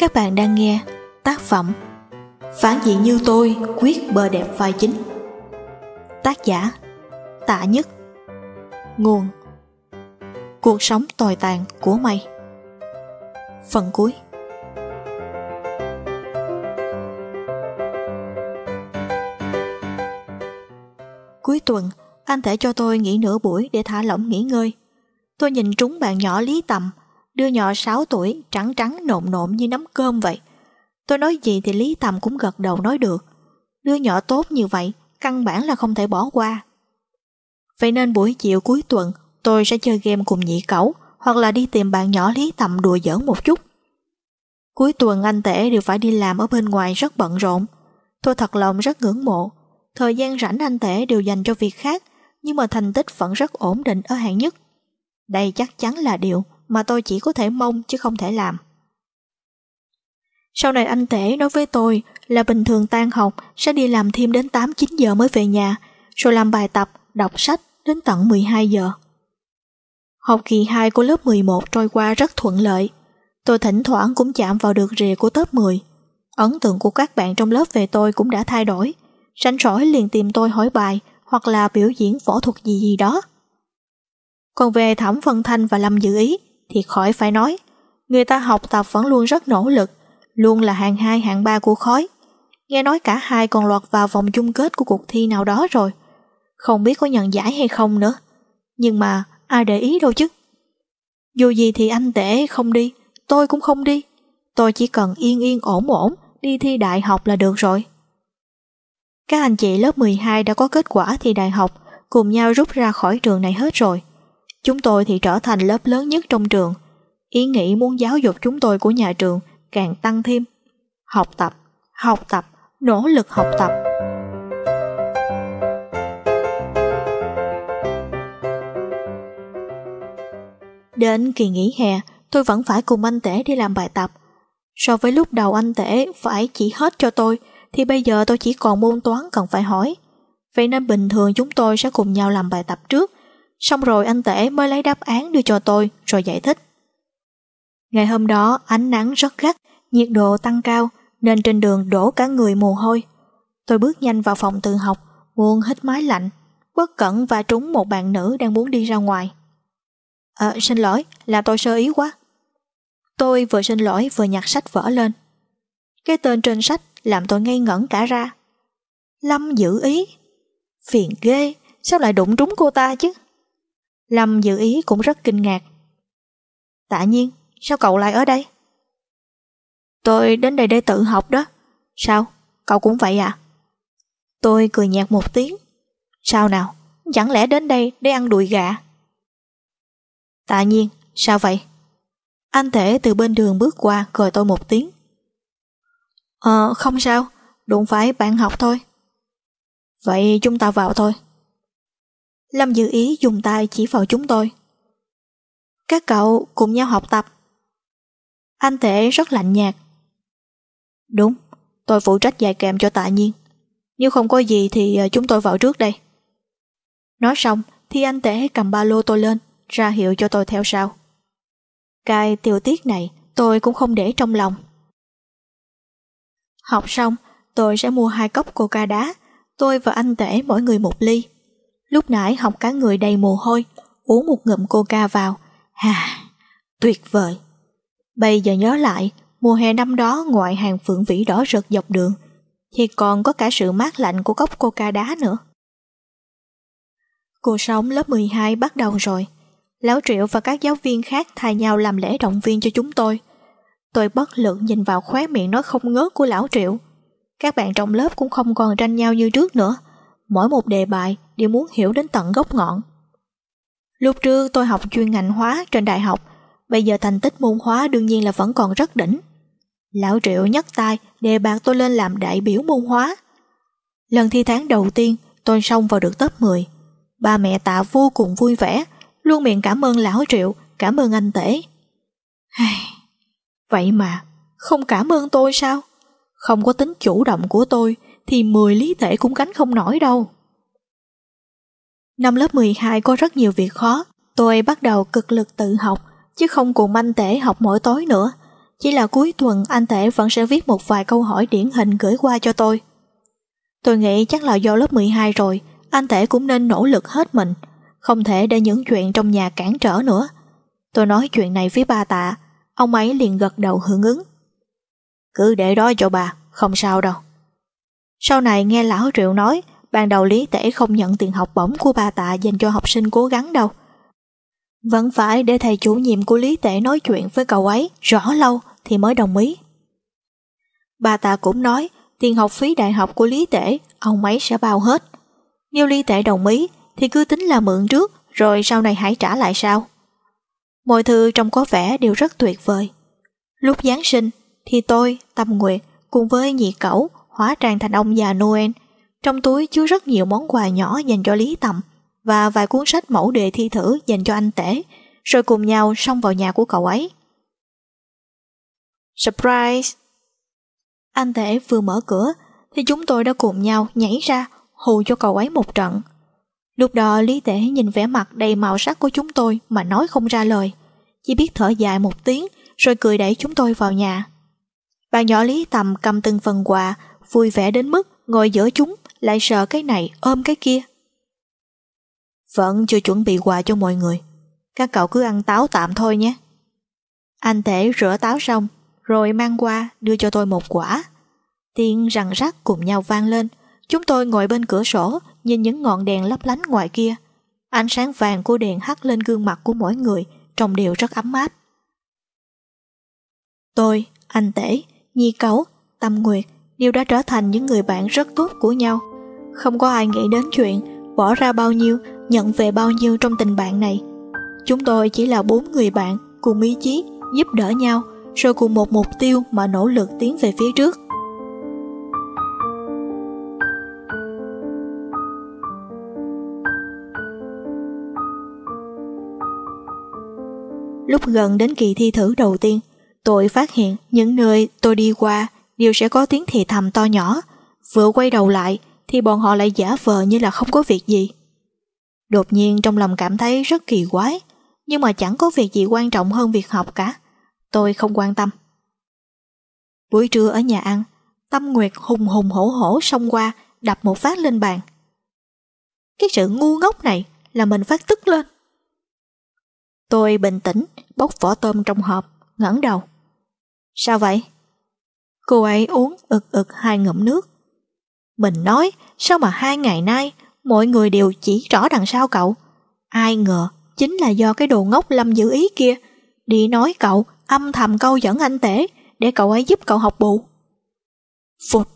Các bạn đang nghe tác phẩm Phản diện như tôi quyết bờ đẹp vai chính Tác giả Tạ Nhất Nguồn Cuộc sống tồi tàn của mày Phần cuối Cuối tuần, anh thể cho tôi nghỉ nửa buổi để thả lỏng nghỉ ngơi. Tôi nhìn trúng bạn nhỏ Lý Tầm Đứa nhỏ 6 tuổi, trắng trắng nộm nộm như nấm cơm vậy. Tôi nói gì thì Lý Tầm cũng gật đầu nói được. Đứa nhỏ tốt như vậy, căn bản là không thể bỏ qua. Vậy nên buổi chiều cuối tuần, tôi sẽ chơi game cùng nhị cẩu, hoặc là đi tìm bạn nhỏ Lý Tầm đùa giỡn một chút. Cuối tuần anh Tể đều phải đi làm ở bên ngoài rất bận rộn. Tôi thật lòng rất ngưỡng mộ. Thời gian rảnh anh Tể đều dành cho việc khác, nhưng mà thành tích vẫn rất ổn định ở hạng nhất. Đây chắc chắn là điều mà tôi chỉ có thể mong chứ không thể làm. Sau này anh Tể nói với tôi là bình thường tan học sẽ đi làm thêm đến 8-9 giờ mới về nhà, rồi làm bài tập, đọc sách đến tận 12 giờ. Học kỳ 2 của lớp 11 trôi qua rất thuận lợi. Tôi thỉnh thoảng cũng chạm vào được rìa của top 10. Ấn tượng của các bạn trong lớp về tôi cũng đã thay đổi. Sánh rỗi liền tìm tôi hỏi bài hoặc là biểu diễn võ thuật gì gì đó. Còn về Thẩm Vân Thanh và Lâm Dự Ý, thì khỏi phải nói. Người ta học tập vẫn luôn rất nỗ lực, luôn là hạng hai hạng ba của khói. Nghe nói cả hai còn lọt vào vòng chung kết của cuộc thi nào đó rồi. Không biết có nhận giải hay không nữa. Nhưng mà ai để ý đâu chứ. Dù gì thì anh tể không đi, tôi cũng không đi. Tôi chỉ cần yên yên ổn ổn, đi thi đại học là được rồi. Các anh chị lớp mười hai đã có kết quả thi đại học, cùng nhau rút ra khỏi trường này hết rồi. Chúng tôi thì trở thành lớp lớn nhất trong trường. Ý nghĩ muốn giáo dục chúng tôi của nhà trường càng tăng thêm. Học tập, học tập, nỗ lực học tập. Đến kỳ nghỉ hè, tôi vẫn phải cùng anh Tể đi làm bài tập. So với lúc đầu anh Tể phải chỉ hết cho tôi, thì bây giờ tôi chỉ còn môn toán cần phải hỏi. Vậy nên bình thường chúng tôi sẽ cùng nhau làm bài tập trước, Xong rồi anh Tể mới lấy đáp án đưa cho tôi rồi giải thích. Ngày hôm đó ánh nắng rất gắt, nhiệt độ tăng cao nên trên đường đổ cả người mồ hôi. Tôi bước nhanh vào phòng tự học, buông hít mái lạnh, bất cẩn và trúng một bạn nữ đang muốn đi ra ngoài. Ờ, xin lỗi, là tôi sơ ý quá. Tôi vừa xin lỗi vừa nhặt sách vỡ lên. Cái tên trên sách làm tôi ngây ngẩn cả ra. Lâm giữ ý. Phiền ghê, sao lại đụng trúng cô ta chứ? Lâm dự ý cũng rất kinh ngạc. Tạ nhiên, sao cậu lại ở đây? Tôi đến đây để tự học đó. Sao, cậu cũng vậy à? Tôi cười nhạt một tiếng. Sao nào, chẳng lẽ đến đây để ăn đùi gà? Tạ nhiên, sao vậy? Anh Thể từ bên đường bước qua cười tôi một tiếng. Ờ, không sao, đụng phải bạn học thôi. Vậy chúng ta vào thôi. Lâm Dự Ý dùng tay chỉ vào chúng tôi. Các cậu cùng nhau học tập. Anh Thể rất lạnh nhạt. Đúng, tôi phụ trách dạy kèm cho tạ nhiên. Nếu không có gì thì ờ, chúng tôi vào trước đây. Nói xong thì anh Tể cầm ba lô tôi lên, ra hiệu cho tôi theo sau. Cái tiểu tiết này tôi cũng không để trong lòng. Học xong, tôi sẽ mua hai cốc coca đá, tôi và anh Tể mỗi người một ly. Lúc nãy học cả người đầy mồ hôi, uống một ngụm coca vào. Hà, tuyệt vời. Bây giờ nhớ lại, mùa hè năm đó ngoại hàng phượng vĩ đỏ rực dọc đường, thì còn có cả sự mát lạnh của cốc coca đá nữa. Cuộc sống lớp 12 bắt đầu rồi. Lão Triệu và các giáo viên khác thay nhau làm lễ động viên cho chúng tôi. Tôi bất lực nhìn vào khóe miệng nói không ngớt của lão Triệu. Các bạn trong lớp cũng không còn tranh nhau như trước nữa. Mỗi một đề bài đều muốn hiểu đến tận gốc ngọn. Lúc trước tôi học chuyên ngành hóa trên đại học, bây giờ thành tích môn hóa đương nhiên là vẫn còn rất đỉnh. Lão Triệu nhấc tay đề bạt tôi lên làm đại biểu môn hóa. Lần thi tháng đầu tiên, tôi xông vào được top 10. Ba mẹ tạ vô cùng vui vẻ, luôn miệng cảm ơn lão Triệu, cảm ơn anh Tể. Vậy mà, không cảm ơn tôi sao? Không có tính chủ động của tôi thì 10 lý thể cũng gánh không nổi đâu. Năm lớp 12 có rất nhiều việc khó, tôi bắt đầu cực lực tự học, chứ không cùng anh Tể học mỗi tối nữa. Chỉ là cuối tuần anh Tể vẫn sẽ viết một vài câu hỏi điển hình gửi qua cho tôi. Tôi nghĩ chắc là do lớp 12 rồi, anh Tể cũng nên nỗ lực hết mình, không thể để những chuyện trong nhà cản trở nữa. Tôi nói chuyện này với ba tạ, ông ấy liền gật đầu hưởng ứng. Cứ để đó cho bà, không sao đâu. Sau này nghe lão Triệu nói, ban đầu lý tể không nhận tiền học bổng của bà tạ dành cho học sinh cố gắng đâu. Vẫn phải để thầy chủ nhiệm của lý tể nói chuyện với cậu ấy rõ lâu thì mới đồng ý. Bà tạ cũng nói tiền học phí đại học của lý tể ông ấy sẽ bao hết. Nếu lý tể đồng ý thì cứ tính là mượn trước rồi sau này hãy trả lại sao. Mọi thứ trông có vẻ đều rất tuyệt vời. Lúc Giáng sinh thì tôi, Tâm Nguyệt cùng với nhị cẩu hóa trang thành ông già Noel trong túi chứa rất nhiều món quà nhỏ dành cho Lý Tầm và vài cuốn sách mẫu đề thi thử dành cho anh Tể, rồi cùng nhau xông vào nhà của cậu ấy. Surprise! Anh Tể vừa mở cửa thì chúng tôi đã cùng nhau nhảy ra hù cho cậu ấy một trận. Lúc đó Lý Tể nhìn vẻ mặt đầy màu sắc của chúng tôi mà nói không ra lời, chỉ biết thở dài một tiếng rồi cười đẩy chúng tôi vào nhà. Bạn nhỏ Lý Tầm cầm từng phần quà, vui vẻ đến mức ngồi giữa chúng lại sợ cái này ôm cái kia. Vẫn chưa chuẩn bị quà cho mọi người, các cậu cứ ăn táo tạm thôi nhé. Anh Tể rửa táo xong, rồi mang qua đưa cho tôi một quả. Tiếng răng rắc cùng nhau vang lên, chúng tôi ngồi bên cửa sổ nhìn những ngọn đèn lấp lánh ngoài kia. Ánh sáng vàng của đèn hắt lên gương mặt của mỗi người, trông đều rất ấm áp. Tôi, anh Tể, Nhi Cấu, Tâm Nguyệt đều đã trở thành những người bạn rất tốt của nhau. Không có ai nghĩ đến chuyện bỏ ra bao nhiêu, nhận về bao nhiêu trong tình bạn này. Chúng tôi chỉ là bốn người bạn cùng ý chí, giúp đỡ nhau, rồi cùng một mục tiêu mà nỗ lực tiến về phía trước. Lúc gần đến kỳ thi thử đầu tiên, tôi phát hiện những nơi tôi đi qua đều sẽ có tiếng thì thầm to nhỏ. Vừa quay đầu lại, thì bọn họ lại giả vờ như là không có việc gì. Đột nhiên trong lòng cảm thấy rất kỳ quái, nhưng mà chẳng có việc gì quan trọng hơn việc học cả. Tôi không quan tâm. Buổi trưa ở nhà ăn, Tâm Nguyệt hùng hùng hổ hổ xông qua, đập một phát lên bàn. Cái sự ngu ngốc này là mình phát tức lên. Tôi bình tĩnh, bóc vỏ tôm trong hộp, ngẩng đầu. Sao vậy? Cô ấy uống ực ực hai ngụm nước, mình nói, sao mà hai ngày nay mọi người đều chỉ rõ đằng sau cậu? Ai ngờ, chính là do cái đồ ngốc lâm giữ ý kia. Đi nói cậu, âm thầm câu dẫn anh tể, để cậu ấy giúp cậu học bù. Phụt!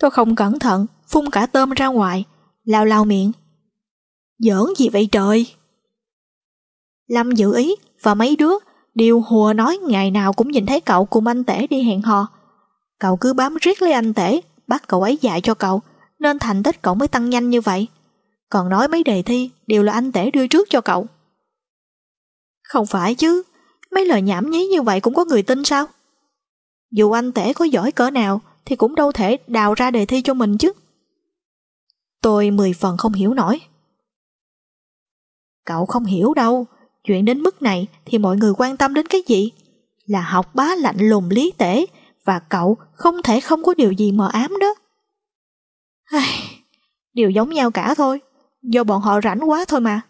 Tôi không cẩn thận, phun cả tôm ra ngoài, lao lao miệng. Giỡn gì vậy trời? Lâm giữ ý và mấy đứa đều hùa nói ngày nào cũng nhìn thấy cậu cùng anh tể đi hẹn hò. Cậu cứ bám riết lấy anh tể, bắt cậu ấy dạy cho cậu nên thành tích cậu mới tăng nhanh như vậy còn nói mấy đề thi đều là anh tể đưa trước cho cậu không phải chứ mấy lời nhảm nhí như vậy cũng có người tin sao dù anh tể có giỏi cỡ nào thì cũng đâu thể đào ra đề thi cho mình chứ tôi mười phần không hiểu nổi cậu không hiểu đâu chuyện đến mức này thì mọi người quan tâm đến cái gì là học bá lạnh lùng lý tể và cậu không thể không có điều gì mờ ám đó. Ai, điều giống nhau cả thôi, do bọn họ rảnh quá thôi mà.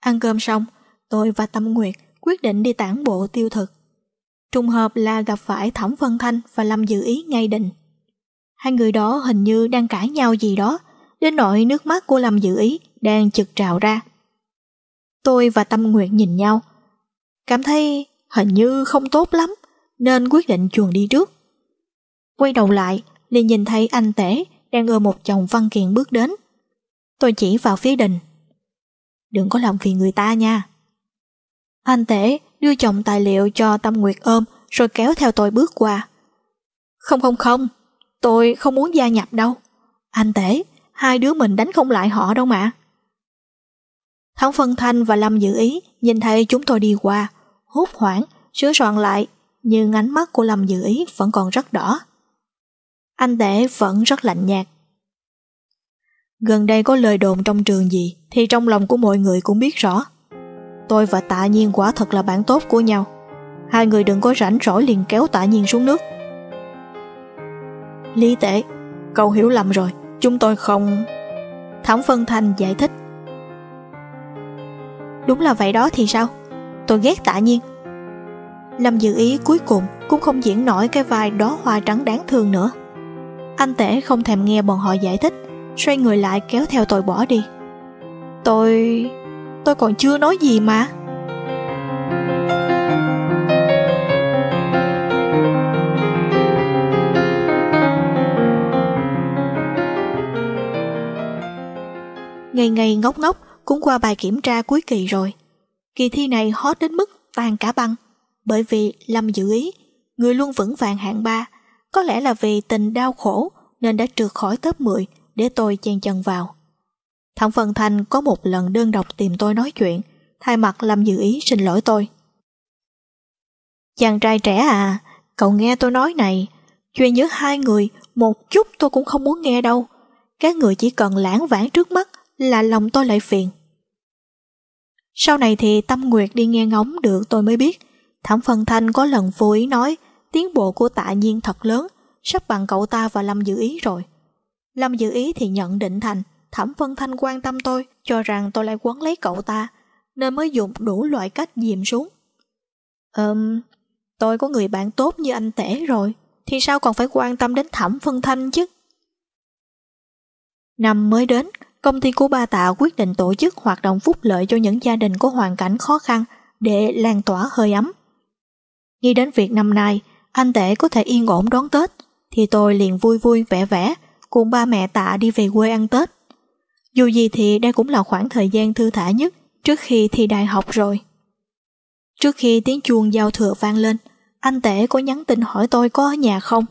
Ăn cơm xong, tôi và Tâm Nguyệt quyết định đi tản bộ tiêu thực. Trùng hợp là gặp phải Thẩm Vân Thanh và Lâm Dự Ý ngay định. Hai người đó hình như đang cãi nhau gì đó, đến nỗi nước mắt của Lâm Dự Ý đang chực trào ra. Tôi và Tâm Nguyệt nhìn nhau, cảm thấy hình như không tốt lắm nên quyết định chuồn đi trước. Quay đầu lại, liền nhìn thấy anh Tể đang ôm một chồng văn kiện bước đến. Tôi chỉ vào phía đình. Đừng có làm phiền người ta nha. Anh Tể đưa chồng tài liệu cho Tâm Nguyệt ôm rồi kéo theo tôi bước qua. Không không không, tôi không muốn gia nhập đâu. Anh Tể, hai đứa mình đánh không lại họ đâu mà. Thắng Phân Thanh và Lâm Dự Ý nhìn thấy chúng tôi đi qua, hốt hoảng, sửa soạn lại nhưng ánh mắt của Lâm Dự Ý vẫn còn rất đỏ. Anh Tể vẫn rất lạnh nhạt. Gần đây có lời đồn trong trường gì thì trong lòng của mọi người cũng biết rõ. Tôi và tạ nhiên quả thật là bạn tốt của nhau. Hai người đừng có rảnh rỗi liền kéo tạ nhiên xuống nước. Lý Tể cậu hiểu lầm rồi, chúng tôi không... Thẩm Phân Thanh giải thích. Đúng là vậy đó thì sao? Tôi ghét tạ nhiên, Lâm Dự Ý cuối cùng cũng không diễn nổi cái vai đó hoa trắng đáng thương nữa. Anh Tể không thèm nghe bọn họ giải thích, xoay người lại kéo theo tôi bỏ đi. Tôi... tôi còn chưa nói gì mà. Ngày ngày ngốc ngốc cũng qua bài kiểm tra cuối kỳ rồi. Kỳ thi này hot đến mức tan cả băng bởi vì Lâm dự ý, người luôn vững vàng hạng ba, có lẽ là vì tình đau khổ nên đã trượt khỏi top 10 để tôi chen chân vào. Thẩm Phần Thành có một lần đơn độc tìm tôi nói chuyện, thay mặt Lâm dự ý xin lỗi tôi. Chàng trai trẻ à, cậu nghe tôi nói này, chuyện giữa hai người một chút tôi cũng không muốn nghe đâu. Các người chỉ cần lãng vãng trước mắt là lòng tôi lại phiền. Sau này thì Tâm Nguyệt đi nghe ngóng được tôi mới biết Thẩm Phần Thanh có lần vô ý nói tiến bộ của tạ nhiên thật lớn, sắp bằng cậu ta và Lâm Dự Ý rồi. Lâm Dự Ý thì nhận định thành Thẩm Vân Thanh quan tâm tôi, cho rằng tôi lại quấn lấy cậu ta, nên mới dùng đủ loại cách dìm xuống. Ừm, tôi có người bạn tốt như anh Tể rồi, thì sao còn phải quan tâm đến Thẩm Vân Thanh chứ? Năm mới đến, công ty của ba tạ quyết định tổ chức hoạt động phúc lợi cho những gia đình có hoàn cảnh khó khăn để lan tỏa hơi ấm. Nghĩ đến việc năm nay, anh Tể có thể yên ổn đón Tết, thì tôi liền vui vui vẻ vẻ cùng ba mẹ tạ đi về quê ăn Tết. Dù gì thì đây cũng là khoảng thời gian thư thả nhất trước khi thi đại học rồi. Trước khi tiếng chuông giao thừa vang lên, anh Tể có nhắn tin hỏi tôi có ở nhà không.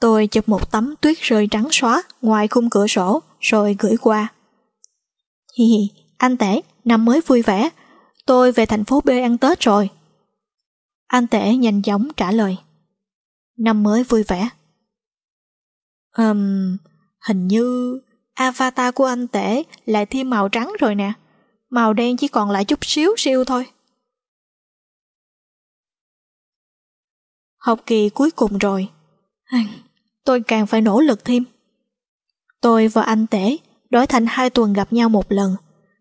Tôi chụp một tấm tuyết rơi trắng xóa ngoài khung cửa sổ rồi gửi qua. Hi hi, anh Tể, năm mới vui vẻ. Tôi về thành phố B ăn Tết rồi. Anh Tể nhanh chóng trả lời. Năm mới vui vẻ. Ừm, hình như avatar của anh Tể lại thêm màu trắng rồi nè. Màu đen chỉ còn lại chút xíu siêu thôi. Học kỳ cuối cùng rồi. Tôi càng phải nỗ lực thêm. Tôi và anh Tể đổi thành hai tuần gặp nhau một lần.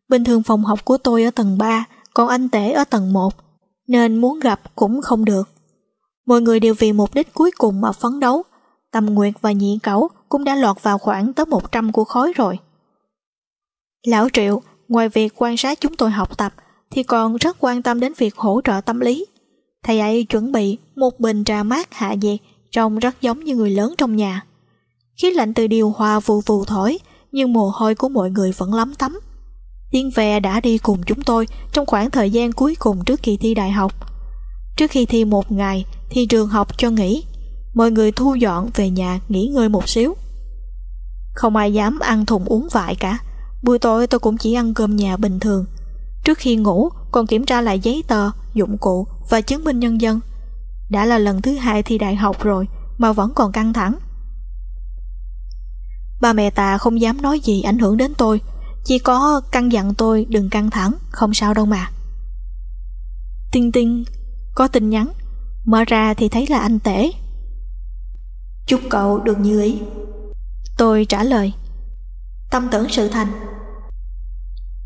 Bình thường phòng học của tôi ở tầng 3, còn anh Tể ở tầng 1 nên muốn gặp cũng không được. Mọi người đều vì mục đích cuối cùng mà phấn đấu, Tâm Nguyệt và Nhị Cẩu cũng đã lọt vào khoảng tới 100 của khối rồi. Lão Triệu, ngoài việc quan sát chúng tôi học tập, thì còn rất quan tâm đến việc hỗ trợ tâm lý. Thầy ấy chuẩn bị một bình trà mát hạ nhiệt trông rất giống như người lớn trong nhà. Khí lạnh từ điều hòa vù vù thổi, nhưng mồ hôi của mọi người vẫn lắm tắm. Yến Ve đã đi cùng chúng tôi trong khoảng thời gian cuối cùng trước kỳ thi đại học. Trước khi thi một ngày thì trường học cho nghỉ, mọi người thu dọn về nhà nghỉ ngơi một xíu. Không ai dám ăn thùng uống vại cả, buổi tối tôi cũng chỉ ăn cơm nhà bình thường. Trước khi ngủ còn kiểm tra lại giấy tờ, dụng cụ và chứng minh nhân dân. Đã là lần thứ hai thi đại học rồi mà vẫn còn căng thẳng. Ba mẹ ta không dám nói gì ảnh hưởng đến tôi, chỉ có căn dặn tôi đừng căng thẳng Không sao đâu mà Tinh tinh Có tin nhắn Mở ra thì thấy là anh tể Chúc cậu được như ý Tôi trả lời Tâm tưởng sự thành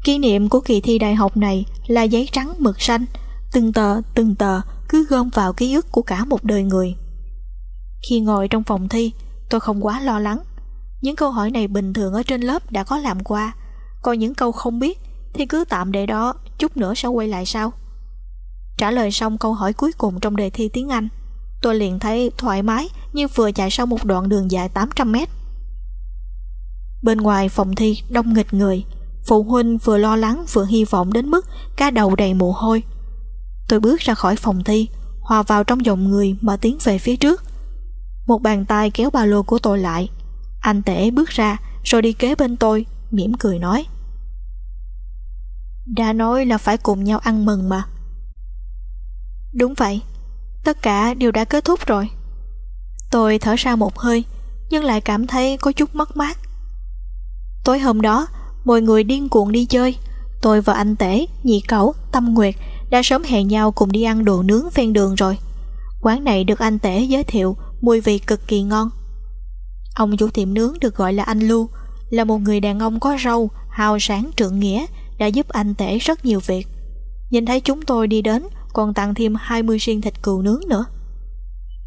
Kỷ niệm của kỳ thi đại học này Là giấy trắng mực xanh Từng tờ từng tờ cứ gom vào ký ức của cả một đời người Khi ngồi trong phòng thi Tôi không quá lo lắng Những câu hỏi này bình thường ở trên lớp đã có làm qua còn những câu không biết Thì cứ tạm để đó Chút nữa sẽ quay lại sau Trả lời xong câu hỏi cuối cùng trong đề thi tiếng Anh Tôi liền thấy thoải mái Như vừa chạy sau một đoạn đường dài 800 mét Bên ngoài phòng thi đông nghịch người Phụ huynh vừa lo lắng vừa hy vọng đến mức Cá đầu đầy mồ hôi Tôi bước ra khỏi phòng thi Hòa vào trong dòng người mà tiến về phía trước Một bàn tay kéo ba lô của tôi lại Anh tể bước ra rồi đi kế bên tôi mỉm cười nói đã nói là phải cùng nhau ăn mừng mà Đúng vậy Tất cả đều đã kết thúc rồi Tôi thở ra một hơi Nhưng lại cảm thấy có chút mất mát Tối hôm đó Mọi người điên cuồng đi chơi Tôi và anh Tể, Nhị Cẩu, Tâm Nguyệt Đã sớm hẹn nhau cùng đi ăn đồ nướng ven đường rồi Quán này được anh Tể giới thiệu Mùi vị cực kỳ ngon Ông chủ tiệm nướng được gọi là anh Lưu Là một người đàn ông có râu, hào sáng trượng nghĩa đã giúp anh Tể rất nhiều việc. Nhìn thấy chúng tôi đi đến, còn tặng thêm hai mươi xiên thịt cừu nướng nữa.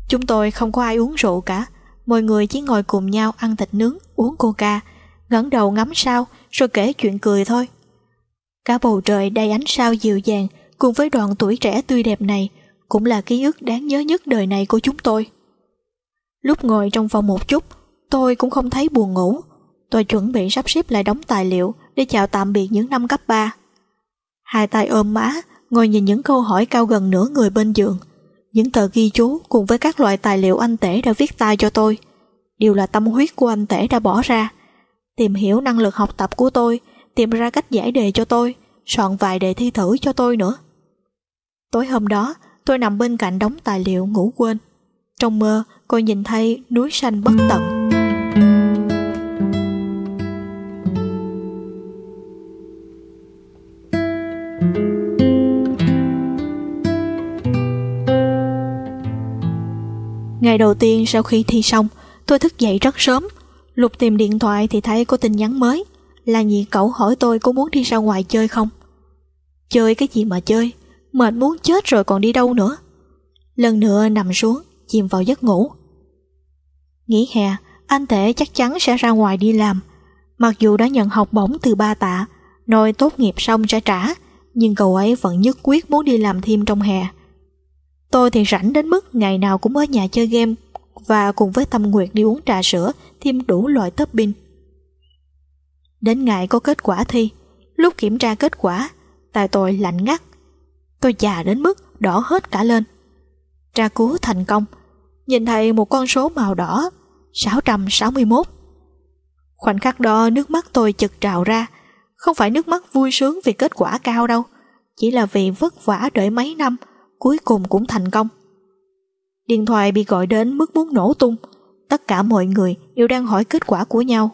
Chúng tôi không có ai uống rượu cả, mọi người chỉ ngồi cùng nhau ăn thịt nướng, uống coca, ngẩng đầu ngắm sao rồi kể chuyện cười thôi. Cả bầu trời đầy ánh sao dịu dàng cùng với đoàn tuổi trẻ tươi đẹp này cũng là ký ức đáng nhớ nhất đời này của chúng tôi. Lúc ngồi trong phòng một chút, tôi cũng không thấy buồn ngủ. Tôi chuẩn bị sắp xếp lại đóng tài liệu, để chào tạm biệt những năm cấp 3. Hai tay ôm má, ngồi nhìn những câu hỏi cao gần nửa người bên giường, những tờ ghi chú cùng với các loại tài liệu anh Tể đã viết tay cho tôi. Đều là tâm huyết của anh Tể đã bỏ ra. Tìm hiểu năng lực học tập của tôi, tìm ra cách giải đề cho tôi, soạn vài đề thi thử cho tôi nữa. Tối hôm đó, tôi nằm bên cạnh đống tài liệu ngủ quên. Trong mơ, cô nhìn thấy núi xanh bất tận Ngày đầu tiên sau khi thi xong, tôi thức dậy rất sớm. Lục tìm điện thoại thì thấy có tin nhắn mới. Là nhị cậu hỏi tôi có muốn đi ra ngoài chơi không? Chơi cái gì mà chơi? Mệt muốn chết rồi còn đi đâu nữa? Lần nữa nằm xuống, chìm vào giấc ngủ. Nghỉ hè, anh thể chắc chắn sẽ ra ngoài đi làm. Mặc dù đã nhận học bổng từ ba tạ, nói tốt nghiệp xong sẽ trả, nhưng cậu ấy vẫn nhất quyết muốn đi làm thêm trong hè. Tôi thì rảnh đến mức ngày nào cũng ở nhà chơi game và cùng với Tâm Nguyệt đi uống trà sữa thêm đủ loại topping. Đến ngày có kết quả thi, lúc kiểm tra kết quả, tài tôi lạnh ngắt. Tôi già đến mức đỏ hết cả lên. Tra cứu thành công, nhìn thấy một con số màu đỏ, 661. Khoảnh khắc đó nước mắt tôi chực trào ra, không phải nước mắt vui sướng vì kết quả cao đâu, chỉ là vì vất vả đợi mấy năm – cuối cùng cũng thành công. Điện thoại bị gọi đến mức muốn nổ tung, tất cả mọi người đều đang hỏi kết quả của nhau.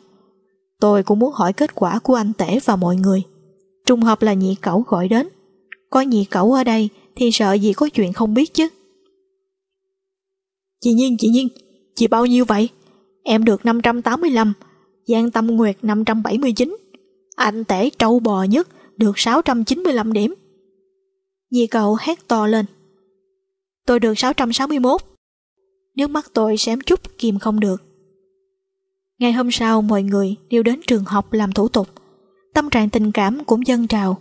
Tôi cũng muốn hỏi kết quả của anh Tể và mọi người. Trùng hợp là nhị cẩu gọi đến. Có nhị cẩu ở đây thì sợ gì có chuyện không biết chứ. Chị Nhiên, chị Nhiên, chị bao nhiêu vậy? Em được 585, Giang Tâm Nguyệt 579, anh Tể trâu bò nhất được 695 điểm. Nhị cậu hét to lên tôi được 661. Nước mắt tôi xém chút kìm không được. Ngày hôm sau mọi người đều đến trường học làm thủ tục. Tâm trạng tình cảm cũng dâng trào.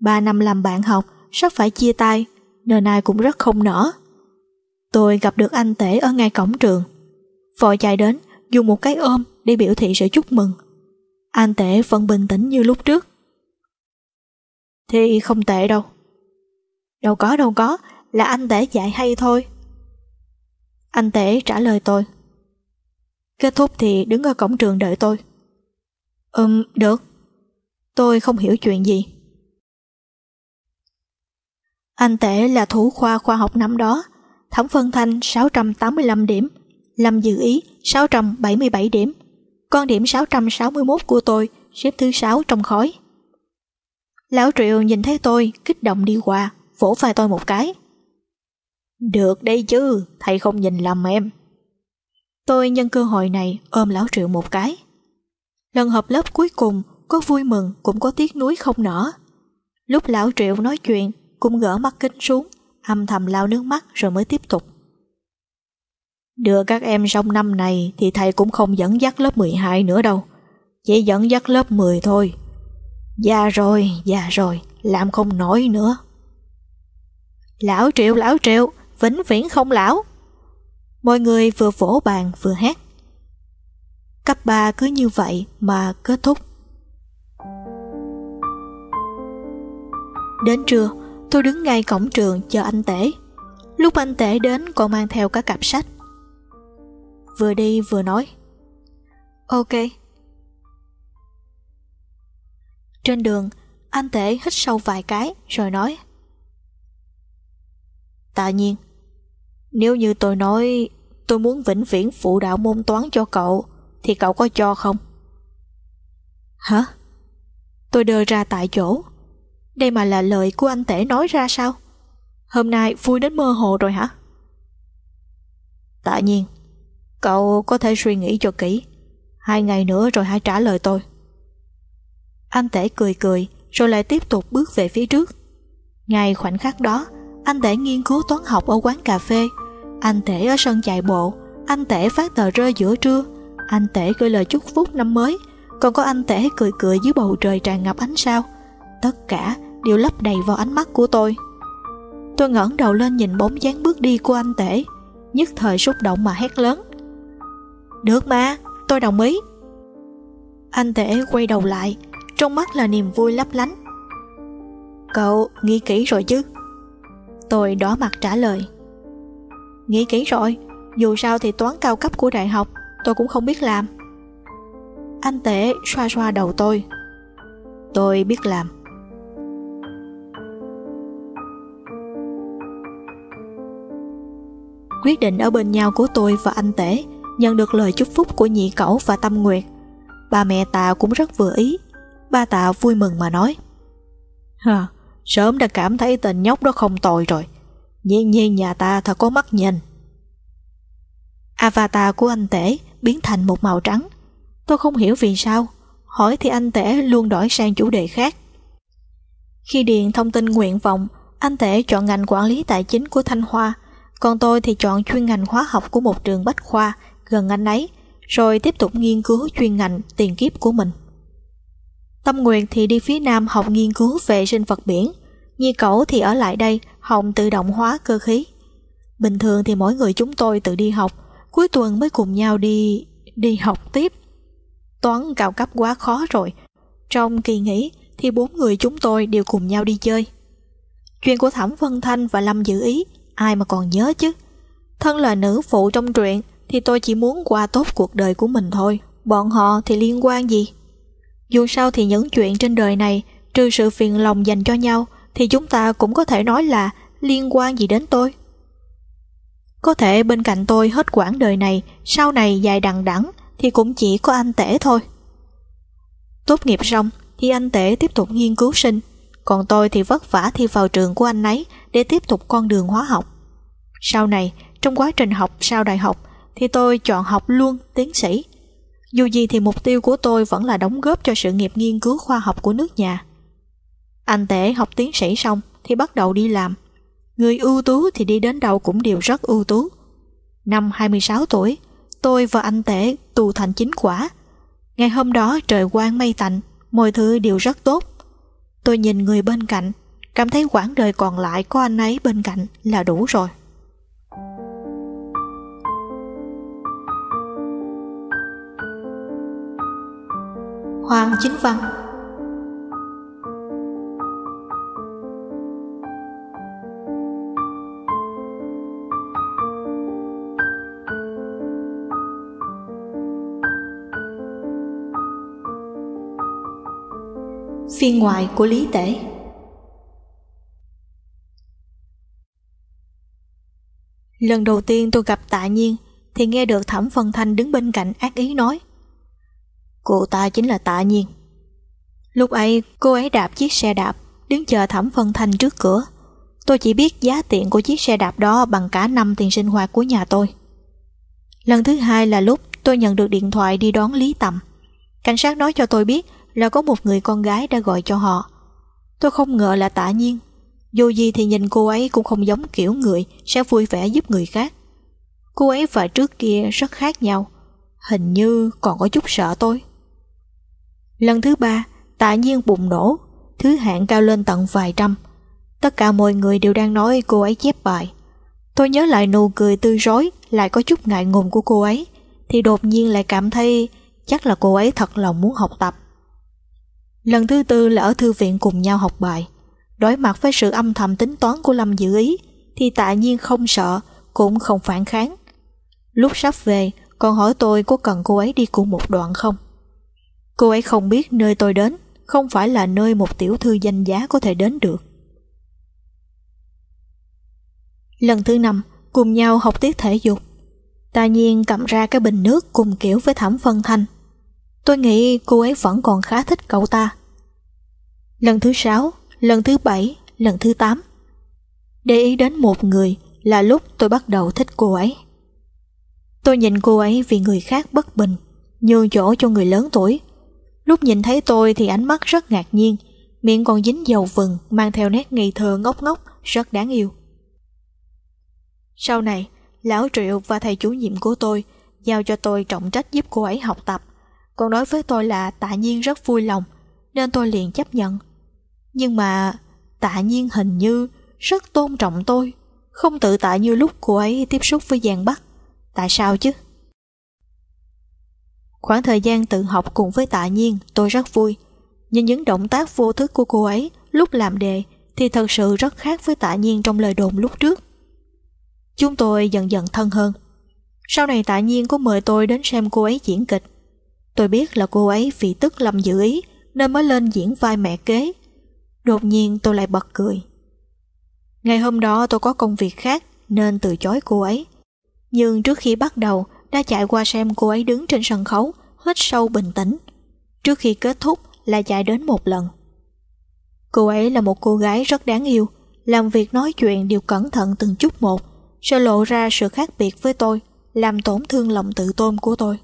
Ba năm làm bạn học, sắp phải chia tay, nên ai cũng rất không nở. Tôi gặp được anh Tể ở ngay cổng trường. Vội chạy đến, dùng một cái ôm để biểu thị sự chúc mừng. Anh Tể vẫn bình tĩnh như lúc trước. Thì không tệ đâu. Đâu có đâu có, là anh tể dạy hay thôi anh tể trả lời tôi kết thúc thì đứng ở cổng trường đợi tôi ừm được tôi không hiểu chuyện gì anh tể là thủ khoa khoa học năm đó thẩm phân thanh 685 điểm lâm dự ý 677 điểm con điểm 661 của tôi xếp thứ sáu trong khói lão triệu nhìn thấy tôi kích động đi qua vỗ vai tôi một cái được đây chứ, thầy không nhìn lầm em. Tôi nhân cơ hội này ôm lão triệu một cái. Lần họp lớp cuối cùng, có vui mừng cũng có tiếc nuối không nở. Lúc lão triệu nói chuyện, cũng gỡ mắt kính xuống, âm thầm lao nước mắt rồi mới tiếp tục. Đưa các em trong năm này thì thầy cũng không dẫn dắt lớp 12 nữa đâu, chỉ dẫn dắt lớp 10 thôi. Già rồi, già rồi, làm không nổi nữa. Lão Triệu, lão Triệu, vĩnh viễn không lão. Mọi người vừa vỗ bàn vừa hát. Cấp ba cứ như vậy mà kết thúc. Đến trưa, tôi đứng ngay cổng trường chờ anh Tể. Lúc anh Tể đến còn mang theo cả cặp sách. Vừa đi vừa nói. Ok. Trên đường, anh Tể hít sâu vài cái rồi nói. Tạ nhiên, nếu như tôi nói tôi muốn vĩnh viễn phụ đạo môn toán cho cậu, thì cậu có cho không? Hả? Tôi đơ ra tại chỗ. Đây mà là lời của anh Tể nói ra sao? Hôm nay vui đến mơ hồ rồi hả? Tạ nhiên, cậu có thể suy nghĩ cho kỹ. Hai ngày nữa rồi hãy trả lời tôi. Anh Tể cười cười rồi lại tiếp tục bước về phía trước. Ngay khoảnh khắc đó, anh tể nghiên cứu toán học ở quán cà phê anh tể ở sân chạy bộ anh tể phát tờ rơi giữa trưa anh tể gửi lời chúc phúc năm mới còn có anh tể cười cười dưới bầu trời tràn ngập ánh sao tất cả đều lấp đầy vào ánh mắt của tôi tôi ngẩng đầu lên nhìn bóng dáng bước đi của anh tể nhất thời xúc động mà hét lớn được mà tôi đồng ý anh tể quay đầu lại trong mắt là niềm vui lấp lánh cậu nghĩ kỹ rồi chứ Tôi đỏ mặt trả lời Nghĩ kỹ rồi Dù sao thì toán cao cấp của đại học Tôi cũng không biết làm Anh Tể xoa xoa đầu tôi Tôi biết làm Quyết định ở bên nhau của tôi và anh Tể Nhận được lời chúc phúc của nhị cẩu và tâm nguyệt Ba mẹ Tạ cũng rất vừa ý Ba Tạ vui mừng mà nói Hờ, Sớm đã cảm thấy tên nhóc đó không tồi rồi Nhiên nhiên nhà ta thật có mắt nhìn Avatar của anh Tể biến thành một màu trắng Tôi không hiểu vì sao Hỏi thì anh Tể luôn đổi sang chủ đề khác Khi điền thông tin nguyện vọng Anh Tể chọn ngành quản lý tài chính của Thanh Hoa Còn tôi thì chọn chuyên ngành hóa học của một trường bách khoa gần anh ấy Rồi tiếp tục nghiên cứu chuyên ngành tiền kiếp của mình Tâm Nguyệt thì đi phía Nam học nghiên cứu về sinh vật biển, Nhi Cẩu thì ở lại đây học tự động hóa cơ khí. Bình thường thì mỗi người chúng tôi tự đi học, cuối tuần mới cùng nhau đi... đi học tiếp. Toán cao cấp quá khó rồi. Trong kỳ nghỉ thì bốn người chúng tôi đều cùng nhau đi chơi. Chuyện của Thẩm Vân Thanh và Lâm Dự Ý ai mà còn nhớ chứ. Thân là nữ phụ trong truyện thì tôi chỉ muốn qua tốt cuộc đời của mình thôi. Bọn họ thì liên quan gì? Dù sao thì những chuyện trên đời này, trừ sự phiền lòng dành cho nhau, thì chúng ta cũng có thể nói là liên quan gì đến tôi. Có thể bên cạnh tôi hết quãng đời này, sau này dài đằng đẵng thì cũng chỉ có anh Tể thôi. Tốt nghiệp xong thì anh Tể tiếp tục nghiên cứu sinh, còn tôi thì vất vả thi vào trường của anh ấy để tiếp tục con đường hóa học. Sau này, trong quá trình học sau đại học thì tôi chọn học luôn tiến sĩ dù gì thì mục tiêu của tôi vẫn là đóng góp cho sự nghiệp nghiên cứu khoa học của nước nhà. Anh Tể học tiến sĩ xong thì bắt đầu đi làm. Người ưu tú thì đi đến đâu cũng đều rất ưu tú. Năm 26 tuổi, tôi và anh Tể tù thành chính quả. Ngày hôm đó trời quang mây tạnh, mọi thứ đều rất tốt. Tôi nhìn người bên cạnh, cảm thấy quãng đời còn lại có anh ấy bên cạnh là đủ rồi. Hoàng Chính Văn Phiên ngoại của Lý Tể Lần đầu tiên tôi gặp tạ nhiên thì nghe được Thẩm Phần Thanh đứng bên cạnh ác ý nói Cô ta chính là Tạ Nhiên. Lúc ấy, cô ấy đạp chiếc xe đạp, đứng chờ Thẩm Phân Thanh trước cửa. Tôi chỉ biết giá tiền của chiếc xe đạp đó bằng cả năm tiền sinh hoạt của nhà tôi. Lần thứ hai là lúc tôi nhận được điện thoại đi đón Lý Tầm. Cảnh sát nói cho tôi biết là có một người con gái đã gọi cho họ. Tôi không ngờ là tạ nhiên. Dù gì thì nhìn cô ấy cũng không giống kiểu người sẽ vui vẻ giúp người khác. Cô ấy và trước kia rất khác nhau. Hình như còn có chút sợ tôi. Lần thứ ba, tạ nhiên bùng nổ, thứ hạng cao lên tận vài trăm. Tất cả mọi người đều đang nói cô ấy chép bài. Tôi nhớ lại nụ cười tươi rối, lại có chút ngại ngùng của cô ấy, thì đột nhiên lại cảm thấy chắc là cô ấy thật lòng muốn học tập. Lần thứ tư là ở thư viện cùng nhau học bài. Đối mặt với sự âm thầm tính toán của Lâm Dự Ý, thì tạ nhiên không sợ, cũng không phản kháng. Lúc sắp về, còn hỏi tôi có cần cô ấy đi cùng một đoạn không? Cô ấy không biết nơi tôi đến không phải là nơi một tiểu thư danh giá có thể đến được. Lần thứ năm, cùng nhau học tiết thể dục. Tạ nhiên cầm ra cái bình nước cùng kiểu với Thẩm Phân Thanh. Tôi nghĩ cô ấy vẫn còn khá thích cậu ta. Lần thứ sáu, lần thứ bảy, lần thứ tám. Để ý đến một người là lúc tôi bắt đầu thích cô ấy. Tôi nhìn cô ấy vì người khác bất bình, nhường chỗ cho người lớn tuổi Lúc nhìn thấy tôi thì ánh mắt rất ngạc nhiên, miệng còn dính dầu vừng, mang theo nét ngây thơ ngốc ngốc, rất đáng yêu. Sau này, lão Triệu và thầy chủ nhiệm của tôi giao cho tôi trọng trách giúp cô ấy học tập, còn nói với tôi là tạ nhiên rất vui lòng, nên tôi liền chấp nhận. Nhưng mà tạ nhiên hình như rất tôn trọng tôi, không tự tại như lúc cô ấy tiếp xúc với Giang Bắc. Tại sao chứ? Khoảng thời gian tự học cùng với tạ nhiên tôi rất vui, nhưng những động tác vô thức của cô ấy lúc làm đề thì thật sự rất khác với tạ nhiên trong lời đồn lúc trước. Chúng tôi dần dần thân hơn. Sau này tạ nhiên có mời tôi đến xem cô ấy diễn kịch. Tôi biết là cô ấy vì tức lầm dự ý nên mới lên diễn vai mẹ kế. Đột nhiên tôi lại bật cười. Ngày hôm đó tôi có công việc khác nên từ chối cô ấy. Nhưng trước khi bắt đầu, đã chạy qua xem cô ấy đứng trên sân khấu, hít sâu bình tĩnh. Trước khi kết thúc là chạy đến một lần. Cô ấy là một cô gái rất đáng yêu, làm việc nói chuyện đều cẩn thận từng chút một, sẽ lộ ra sự khác biệt với tôi, làm tổn thương lòng tự tôn của tôi.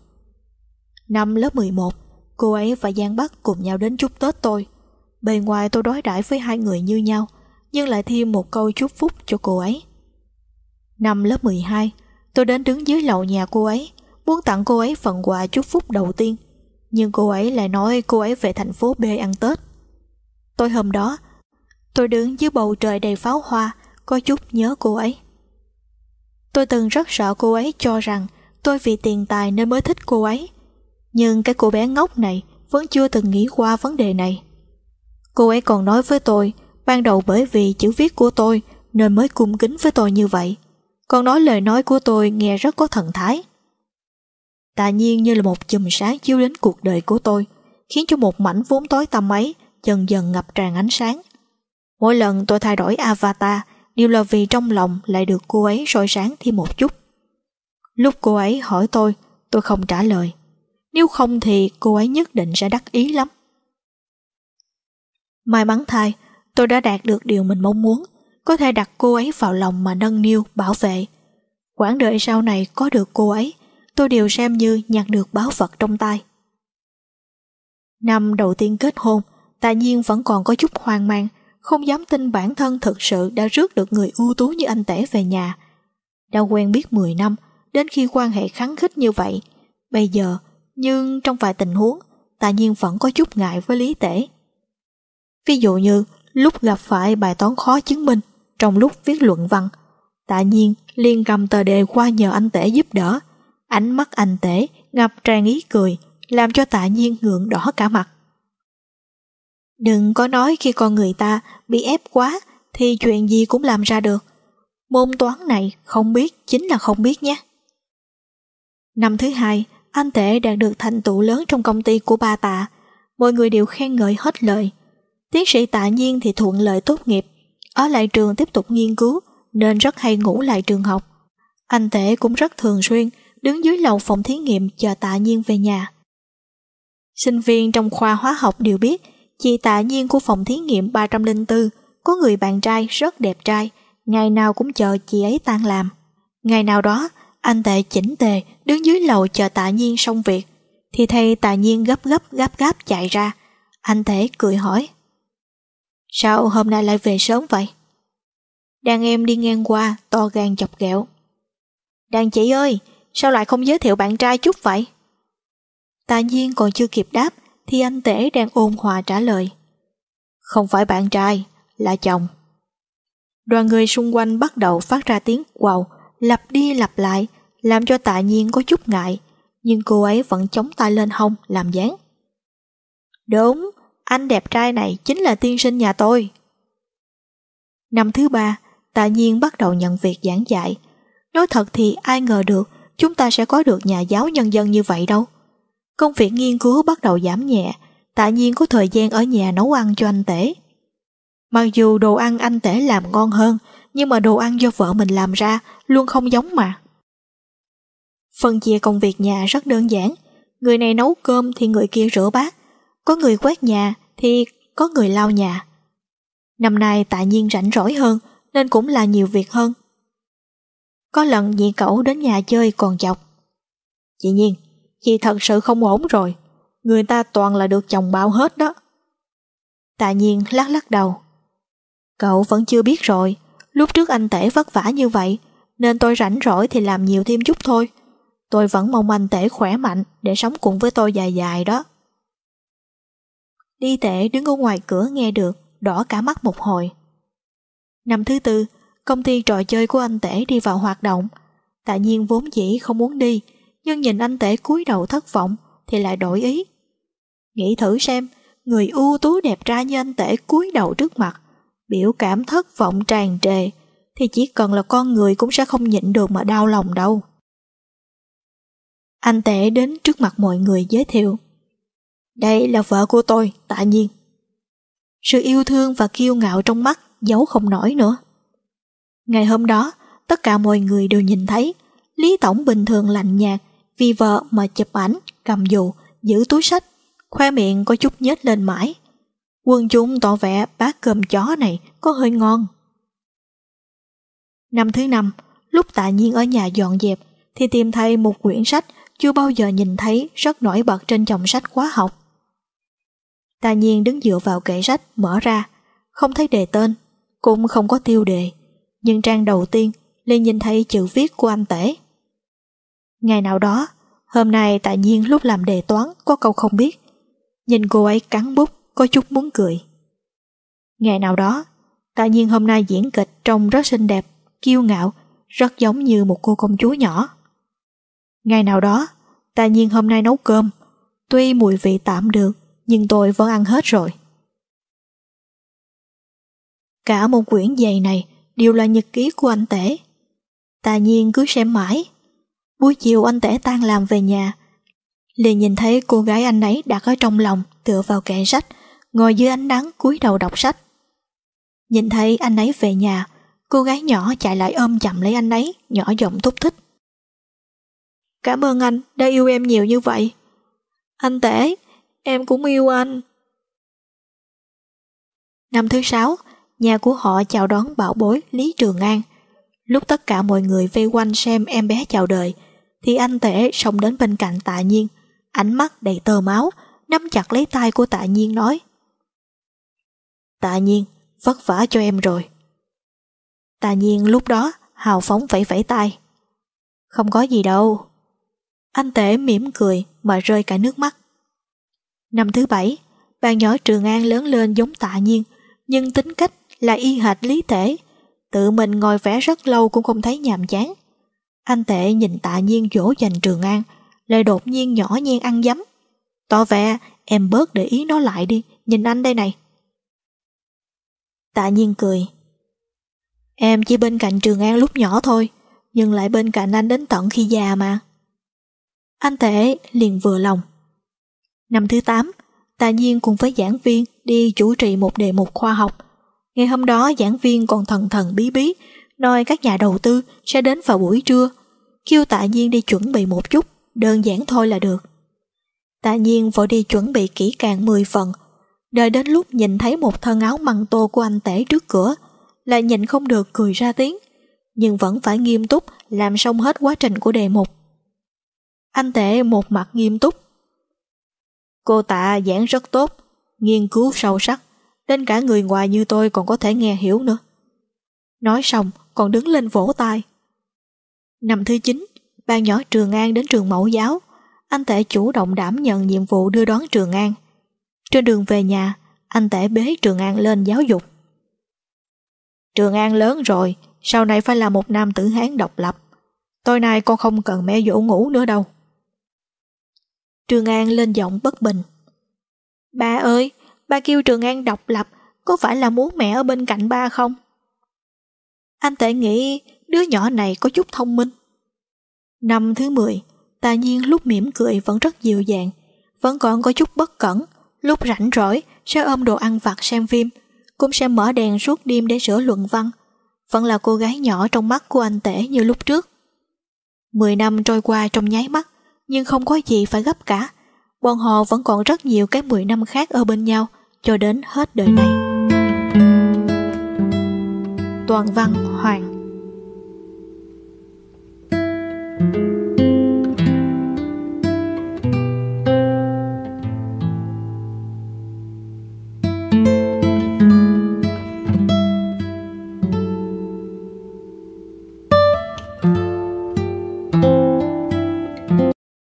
Năm lớp 11, cô ấy và Giang Bắc cùng nhau đến chúc Tết tôi. Bề ngoài tôi đối đãi với hai người như nhau, nhưng lại thêm một câu chúc phúc cho cô ấy. Năm lớp 12, Tôi đến đứng dưới lầu nhà cô ấy, muốn tặng cô ấy phần quà chúc phúc đầu tiên. Nhưng cô ấy lại nói cô ấy về thành phố B ăn Tết. Tôi hôm đó, tôi đứng dưới bầu trời đầy pháo hoa, có chút nhớ cô ấy. Tôi từng rất sợ cô ấy cho rằng tôi vì tiền tài nên mới thích cô ấy. Nhưng cái cô bé ngốc này vẫn chưa từng nghĩ qua vấn đề này. Cô ấy còn nói với tôi, ban đầu bởi vì chữ viết của tôi nên mới cung kính với tôi như vậy con nói lời nói của tôi nghe rất có thần thái. Tạ nhiên như là một chùm sáng chiếu đến cuộc đời của tôi, khiến cho một mảnh vốn tối tăm ấy dần dần ngập tràn ánh sáng. Mỗi lần tôi thay đổi avatar đều là vì trong lòng lại được cô ấy soi sáng thêm một chút. Lúc cô ấy hỏi tôi, tôi không trả lời. Nếu không thì cô ấy nhất định sẽ đắc ý lắm. May mắn thay, tôi đã đạt được điều mình mong muốn có thể đặt cô ấy vào lòng mà nâng niu, bảo vệ. Quãng đời sau này có được cô ấy, tôi đều xem như nhặt được báo vật trong tay. Năm đầu tiên kết hôn, Tạ Nhiên vẫn còn có chút hoang mang, không dám tin bản thân thực sự đã rước được người ưu tú như anh Tể về nhà. Đã quen biết 10 năm, đến khi quan hệ kháng khích như vậy. Bây giờ, nhưng trong vài tình huống, Tạ Nhiên vẫn có chút ngại với Lý Tể. Ví dụ như lúc gặp phải bài toán khó chứng minh trong lúc viết luận văn. Tạ nhiên liền cầm tờ đề qua nhờ anh Tể giúp đỡ. Ánh mắt anh Tể ngập tràn ý cười, làm cho tạ nhiên ngượng đỏ cả mặt. Đừng có nói khi con người ta bị ép quá thì chuyện gì cũng làm ra được. Môn toán này không biết chính là không biết nhé. Năm thứ hai, anh Tể đạt được thành tựu lớn trong công ty của ba tạ. Mọi người đều khen ngợi hết lời. Tiến sĩ tạ nhiên thì thuận lợi tốt nghiệp. Ở lại trường tiếp tục nghiên cứu, nên rất hay ngủ lại trường học. Anh Tể cũng rất thường xuyên đứng dưới lầu phòng thí nghiệm chờ tạ nhiên về nhà. Sinh viên trong khoa hóa học đều biết, chị tạ nhiên của phòng thí nghiệm 304 có người bạn trai rất đẹp trai, ngày nào cũng chờ chị ấy tan làm. Ngày nào đó, anh Tệ chỉnh tề đứng dưới lầu chờ tạ nhiên xong việc, thì thầy tạ nhiên gấp gấp gấp gấp chạy ra. Anh Tể cười hỏi, Sao hôm nay lại về sớm vậy? Đàn em đi ngang qua, to gan chọc ghẹo. Đàn chị ơi, sao lại không giới thiệu bạn trai chút vậy? Tạ nhiên còn chưa kịp đáp, thì anh tể đang ôn hòa trả lời. Không phải bạn trai, là chồng. Đoàn người xung quanh bắt đầu phát ra tiếng quào, lặp đi lặp lại, làm cho tạ nhiên có chút ngại, nhưng cô ấy vẫn chống tay lên hông làm dáng. Đúng, anh đẹp trai này chính là tiên sinh nhà tôi. Năm thứ ba, tạ nhiên bắt đầu nhận việc giảng dạy. Nói thật thì ai ngờ được chúng ta sẽ có được nhà giáo nhân dân như vậy đâu. Công việc nghiên cứu bắt đầu giảm nhẹ, tạ nhiên có thời gian ở nhà nấu ăn cho anh tể. Mặc dù đồ ăn anh tể làm ngon hơn, nhưng mà đồ ăn do vợ mình làm ra luôn không giống mà. phần chia công việc nhà rất đơn giản, người này nấu cơm thì người kia rửa bát, có người quét nhà thì có người lau nhà. Năm nay tạ nhiên rảnh rỗi hơn nên cũng là nhiều việc hơn. Có lần nhị cậu đến nhà chơi còn chọc. Chị Nhiên, chị thật sự không ổn rồi. Người ta toàn là được chồng bao hết đó. Tạ nhiên lắc lắc đầu. Cậu vẫn chưa biết rồi. Lúc trước anh tể vất vả như vậy nên tôi rảnh rỗi thì làm nhiều thêm chút thôi. Tôi vẫn mong anh tể khỏe mạnh để sống cùng với tôi dài dài đó. Đi tể đứng ở ngoài cửa nghe được, đỏ cả mắt một hồi. Năm thứ tư, công ty trò chơi của anh tể đi vào hoạt động. Tạ nhiên vốn dĩ không muốn đi, nhưng nhìn anh tể cúi đầu thất vọng thì lại đổi ý. Nghĩ thử xem, người ưu tú đẹp trai như anh tể cúi đầu trước mặt, biểu cảm thất vọng tràn trề, thì chỉ cần là con người cũng sẽ không nhịn được mà đau lòng đâu. Anh tể đến trước mặt mọi người giới thiệu. Đây là vợ của tôi, tạ nhiên. Sự yêu thương và kiêu ngạo trong mắt giấu không nổi nữa. Ngày hôm đó, tất cả mọi người đều nhìn thấy Lý Tổng bình thường lạnh nhạt vì vợ mà chụp ảnh, cầm dù, giữ túi sách, khoe miệng có chút nhếch lên mãi. Quân chúng tỏ vẻ bát cơm chó này có hơi ngon. Năm thứ năm, lúc tạ nhiên ở nhà dọn dẹp thì tìm thấy một quyển sách chưa bao giờ nhìn thấy rất nổi bật trên chồng sách khóa học. Tà nhiên đứng dựa vào kệ sách mở ra, không thấy đề tên, cũng không có tiêu đề, nhưng trang đầu tiên liền nhìn thấy chữ viết của anh Tể. Ngày nào đó, hôm nay Tạ Nhiên lúc làm đề toán có câu không biết. Nhìn cô ấy cắn bút, có chút muốn cười. Ngày nào đó, Tạ Nhiên hôm nay diễn kịch trông rất xinh đẹp, kiêu ngạo, rất giống như một cô công chúa nhỏ. Ngày nào đó, Tạ Nhiên hôm nay nấu cơm, tuy mùi vị tạm được, nhưng tôi vẫn ăn hết rồi. Cả một quyển dày này đều là nhật ký của anh Tể. Tà nhiên cứ xem mãi. Buổi chiều anh Tể tan làm về nhà, liền nhìn thấy cô gái anh ấy đặt ở trong lòng tựa vào kệ sách, ngồi dưới ánh nắng cúi đầu đọc sách. Nhìn thấy anh ấy về nhà, cô gái nhỏ chạy lại ôm chậm lấy anh ấy, nhỏ giọng thúc thích. Cảm ơn anh đã yêu em nhiều như vậy. Anh Tể, em cũng yêu anh. Năm thứ sáu, nhà của họ chào đón bảo bối Lý Trường An. Lúc tất cả mọi người vây quanh xem em bé chào đời, thì anh Tể xông đến bên cạnh tạ nhiên, ánh mắt đầy tơ máu, nắm chặt lấy tay của tạ nhiên nói. Tạ nhiên, vất vả cho em rồi. Tạ nhiên lúc đó hào phóng vẫy vẫy tay. Không có gì đâu. Anh Tể mỉm cười mà rơi cả nước mắt. Năm thứ bảy, bạn nhỏ Trường An lớn lên giống tạ nhiên, nhưng tính cách là y hệt lý thể. Tự mình ngồi vẽ rất lâu cũng không thấy nhàm chán. Anh tệ nhìn tạ nhiên dỗ dành Trường An, lại đột nhiên nhỏ nhiên ăn dấm. Tỏ vẻ em bớt để ý nó lại đi, nhìn anh đây này. Tạ nhiên cười. Em chỉ bên cạnh Trường An lúc nhỏ thôi, nhưng lại bên cạnh anh đến tận khi già mà. Anh tệ liền vừa lòng, Năm thứ 8, Tạ Nhiên cùng với giảng viên đi chủ trì một đề mục khoa học. Ngày hôm đó giảng viên còn thần thần bí bí, nói các nhà đầu tư sẽ đến vào buổi trưa. Kêu Tạ Nhiên đi chuẩn bị một chút, đơn giản thôi là được. Tạ Nhiên vội đi chuẩn bị kỹ càng 10 phần, đợi đến lúc nhìn thấy một thân áo măng tô của anh tể trước cửa, lại nhìn không được cười ra tiếng, nhưng vẫn phải nghiêm túc làm xong hết quá trình của đề mục. Anh tể một mặt nghiêm túc, Cô tạ giảng rất tốt, nghiên cứu sâu sắc, nên cả người ngoài như tôi còn có thể nghe hiểu nữa. Nói xong, còn đứng lên vỗ tay. Năm thứ 9, ban nhỏ Trường An đến trường mẫu giáo, anh tể chủ động đảm nhận nhiệm vụ đưa đón Trường An. Trên đường về nhà, anh tể bế Trường An lên giáo dục. Trường An lớn rồi, sau này phải là một nam tử hán độc lập. Tối nay con không cần mẹ dỗ ngủ nữa đâu. Trường An lên giọng bất bình. Ba ơi, ba kêu Trường An độc lập, có phải là muốn mẹ ở bên cạnh ba không? Anh tệ nghĩ đứa nhỏ này có chút thông minh. Năm thứ 10, Tà Nhiên lúc mỉm cười vẫn rất dịu dàng, vẫn còn có chút bất cẩn, lúc rảnh rỗi sẽ ôm đồ ăn vặt xem phim, cũng sẽ mở đèn suốt đêm để sửa luận văn. Vẫn là cô gái nhỏ trong mắt của anh tể như lúc trước. Mười năm trôi qua trong nháy mắt, nhưng không có gì phải gấp cả. Bọn họ vẫn còn rất nhiều cái 10 năm khác ở bên nhau cho đến hết đời này. Toàn văn Hoàng Thank you